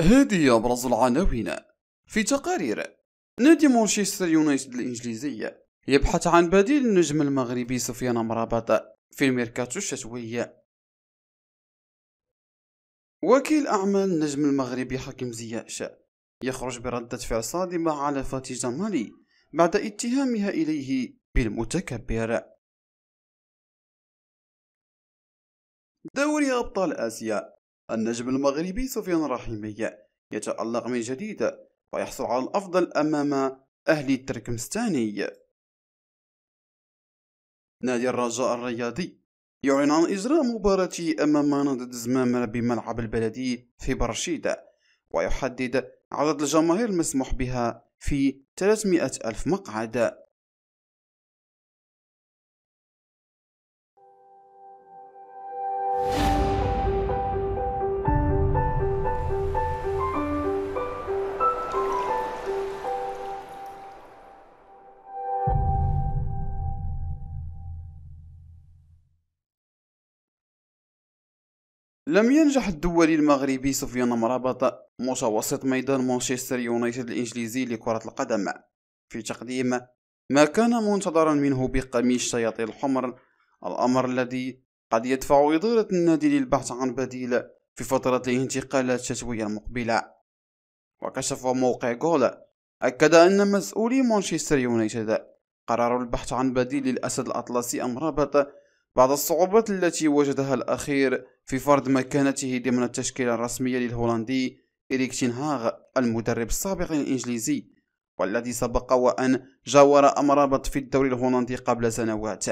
هذه أبرز العناوين في تقارير نادي مانشستر يونايتد الإنجليزية يبحث عن بديل النجم المغربي سفيان مرابط في الميركاتو الشتوي وكيل أعمال النجم المغربي حكيم زياش يخرج بردة فعل صادمة على فاتي جمالي بعد اتهامها إليه بالمتكبر دوري أبطال آسيا النجم المغربي سفيان الرحيمي يتألق من جديد ويحصل على الأفضل أمام أهلي التركمستاني نادي الرجاء الرياضي يعلن عن إجراء مباراته أمام نادي زمامرة بملعب البلدي في برشيدة ويحدد عدد الجماهير المسموح بها في 300 ألف مقعد لم ينجح الدولي المغربي سفيان مرابط متوسط ميدان مانشستر يونايتد الإنجليزي لكرة القدم في تقديم ما كان منتظرا منه بقميص شياطين الحمر الأمر الذي قد يدفع إدارة النادي للبحث عن بديل في فترة الانتقالات الشتوية المقبلة وكشف موقع جول أكد أن مسؤولي مانشستر يونايتد قرروا البحث عن بديل للأسد الأطلسي أمرابط بعض الصعوبات التي وجدها الأخير في فرض مكانته ضمن التشكيلة الرسمية للهولندي إريك تينهاغ المدرب السابق الإنجليزي والذي سبق وأن جاور أمر في الدوري الهولندي قبل سنوات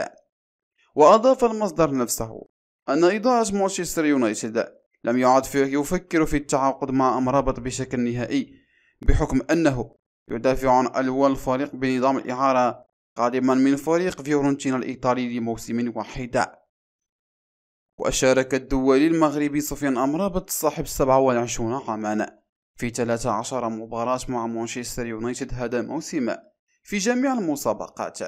وأضاف المصدر نفسه أن إضاءة مانشستر يونايتد لم يعد يفكر في التعاقد مع أمرابط بشكل نهائي بحكم أنه يدافع عن ألوان الفريق بنظام الإعارة قادما من فريق فيورنتينا الإيطالي لموسم واحد وشارك الدولي المغربي سفيان أمرابط صاحب 27 عاما في 13 مباراة مع مانشستر يونايتد هذا الموسم في جميع المسابقات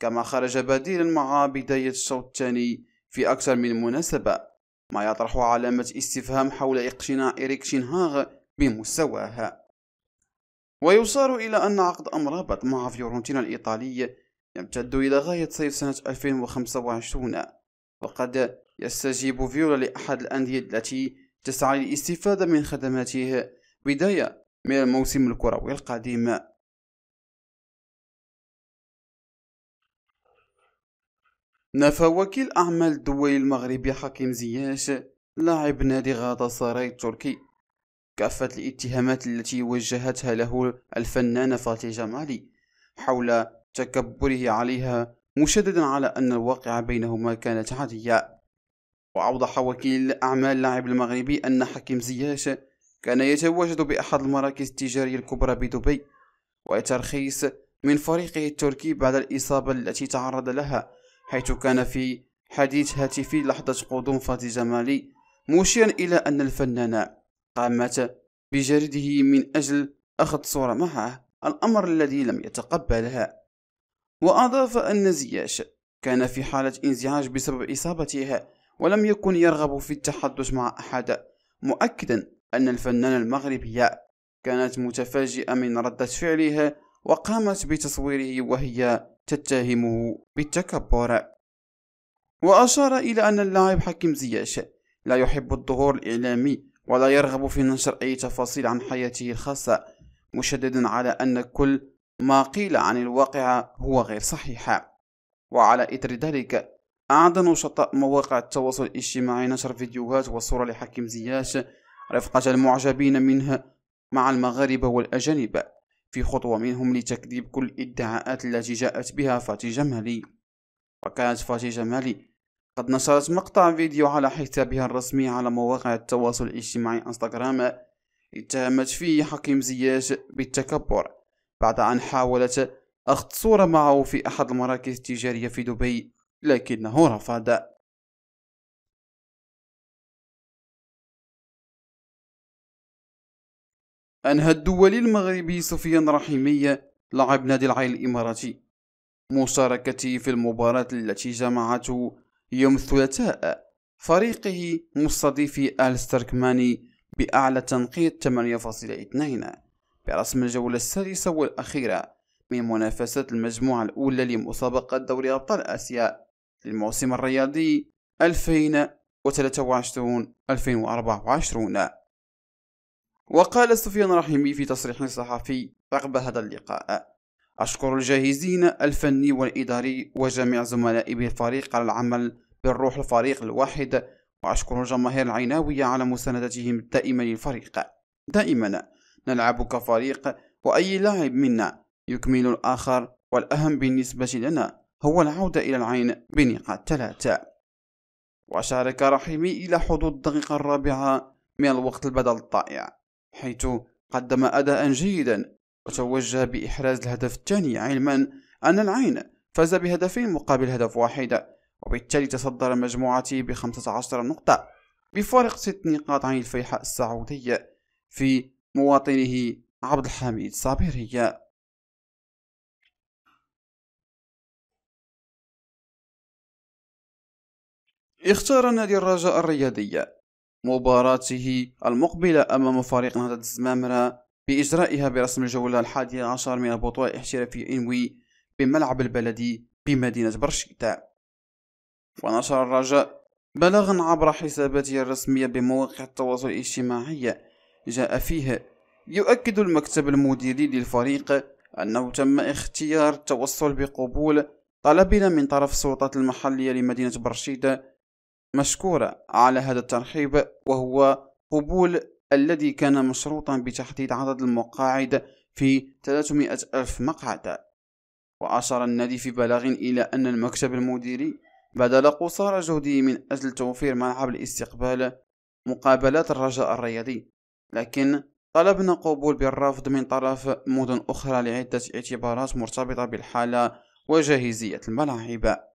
كما خرج بديلا مع بداية الشوط الثاني في أكثر من مناسبة ما يطرح علامة استفهام حول اقتناع إريك شينهاغ بمستواه ويشار إلى أن عقد أمرابط مع فيورنتينا الإيطالي يمتد إلى غاية صيف سنة 2025 وقد يستجيب فيولا لأحد الأندية التي تسعى للاستفادة من خدماته بداية من الموسم الكروي القادم نفى وكيل أعمال الدولي المغربي حكيم زياش لاعب نادي غاطا سراي التركي كافة الاتهامات التي وجهتها له الفنانة فاتي جمالي حول تكبره عليها مشددا على أن الواقع بينهما كانت عادية وأوضح وكيل أعمال لاعب المغربي أن حكيم زياش كان يتواجد بأحد المراكز التجارية الكبرى بدبي وترخيص من فريقه التركي بعد الإصابة التي تعرض لها حيث كان في حديث هاتفي لحظة قدوم فادي جمالي مشيرا إلى أن الفنانة قامت بجرده من أجل أخذ صورة معه الأمر الذي لم يتقبلها وأضاف أن زياش كان في حالة انزعاج بسبب إصابتها ولم يكن يرغب في التحدث مع أحد مؤكدا أن الفنانة المغربية كانت متفاجئة من ردة فعلها وقامت بتصويره وهي تتهمه بالتكبر وأشار إلى أن اللاعب حكيم زياش لا يحب الظهور الإعلامي ولا يرغب في نشر أي تفاصيل عن حياته الخاصة مشددا على أن كل ما قيل عن الواقعة هو غير صحيح وعلى إثر ذلك أعد نشطاء مواقع التواصل الاجتماعي نشر فيديوهات وصور لحكيم زياش رفقة المعجبين منه مع المغاربة والأجانب في خطوة منهم لتكذيب كل الادعاءات التي جاءت بها فاتي جمالي وكانت فاتي جمالي قد نشرت مقطع فيديو على حسابها الرسمي على مواقع التواصل الاجتماعي انستغرام اتهمت فيه حكيم زياش بالتكبر بعد أن حاولت أخذ صورة معه في أحد المراكز التجارية في دبي لكنه رفض أنهى الدولي المغربي سفيان رحيمي لاعب نادي العين الإماراتي مشاركته في المباراة التي جمعته يوم الثلاثاء فريقه مستضيف آل ستركماني بأعلى تنقيط 8.2 برسم الجولة السادسة والأخيرة من منافسات المجموعة الأولى لمسابقة دوري أبطال آسيا للموسم الرياضي 2023-2024 وقال سفيان رحيمي في تصريح صحفي رغب هذا اللقاء أشكر الجاهزين الفني والإداري وجميع زملائي بالفريق على العمل بالروح الفريق الواحد وأشكر الجماهير العيناوية على مساندتهم الدائمة للفريق دائما نلعب كفريق وأي لاعب منا يكمل الآخر والأهم بالنسبة لنا هو العودة إلى العين بنقاط ثلاثة وشارك رحيمي إلى حدود الدقيقة الرابعة من الوقت البدل الضائع حيث قدم أداء جيدا وتوجه بإحراز الهدف الثاني علما أن العين فاز بهدفين مقابل هدف واحد وبالتالي تصدر مجموعته ب 15 نقطة بفارق ست نقاط عن الفيحاء السعودية في مواطنه عبد الحميد صابري اختار نادي الرجاء الرياضي مباراته المقبلة أمام فريق نهضة الزمامرة بإجرائها برسم الجولة الحادية عشر من البطولة الاحترافية إنوي بملعب البلدي بمدينة برشيدة ونشر الرجاء بلاغا عبر حساباته الرسمية بمواقع التواصل الاجتماعي جاء فيه يؤكد المكتب المديري للفريق أنه تم اختيار التوصل بقبول طلبنا من طرف السلطات المحلية لمدينة برشيدة مشكورة على هذا الترحيب وهو قبول الذي كان مشروطا بتحديد عدد المقاعد في 300 ألف مقعد وأشار النادي في بلاغ إلى أن المكتب المديري بذل قصارى جهده من أجل توفير ملعب الاستقبال مقابلات الرجاء الرياضي لكن طلبنا قبول بالرفض من طرف مدن أخرى لعدة اعتبارات مرتبطة بالحالة وجاهزية الملاعب